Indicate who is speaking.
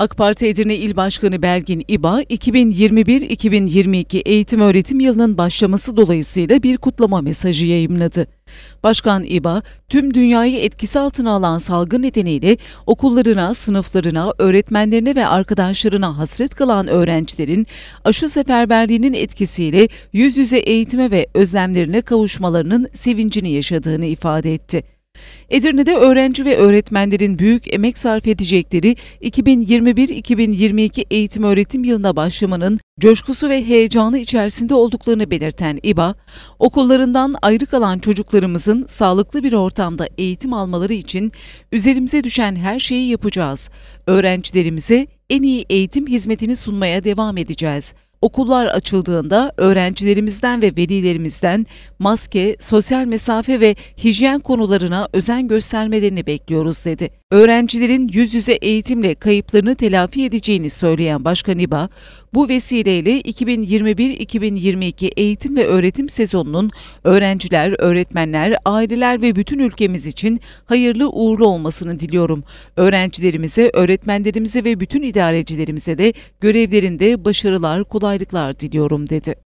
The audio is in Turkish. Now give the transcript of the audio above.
Speaker 1: AK Parti Edirne İl Başkanı Belgin İba, 2021-2022 eğitim öğretim yılının başlaması dolayısıyla bir kutlama mesajı yayımladı. Başkan İba, tüm dünyayı etkisi altına alan salgın nedeniyle okullarına, sınıflarına, öğretmenlerine ve arkadaşlarına hasret kalan öğrencilerin aşı seferberliğinin etkisiyle yüz yüze eğitime ve özlemlerine kavuşmalarının sevincini yaşadığını ifade etti. Edirne'de öğrenci ve öğretmenlerin büyük emek sarf edecekleri 2021-2022 eğitim öğretim yılına başlamanın coşkusu ve heyecanı içerisinde olduklarını belirten İBA, okullarından ayrı kalan çocuklarımızın sağlıklı bir ortamda eğitim almaları için üzerimize düşen her şeyi yapacağız. Öğrencilerimize en iyi eğitim hizmetini sunmaya devam edeceğiz. Okullar açıldığında öğrencilerimizden ve velilerimizden maske, sosyal mesafe ve hijyen konularına özen göstermelerini bekliyoruz dedi. Öğrencilerin yüz yüze eğitimle kayıplarını telafi edeceğini söyleyen Başkan İBA, bu vesileyle 2021-2022 eğitim ve öğretim sezonunun öğrenciler, öğretmenler, aileler ve bütün ülkemiz için hayırlı uğurlu olmasını diliyorum. Öğrencilerimize, öğretmenlerimize ve bütün idarecilerimize de görevlerinde başarılar, kullanmalar kolaylıklar diliyorum dedi.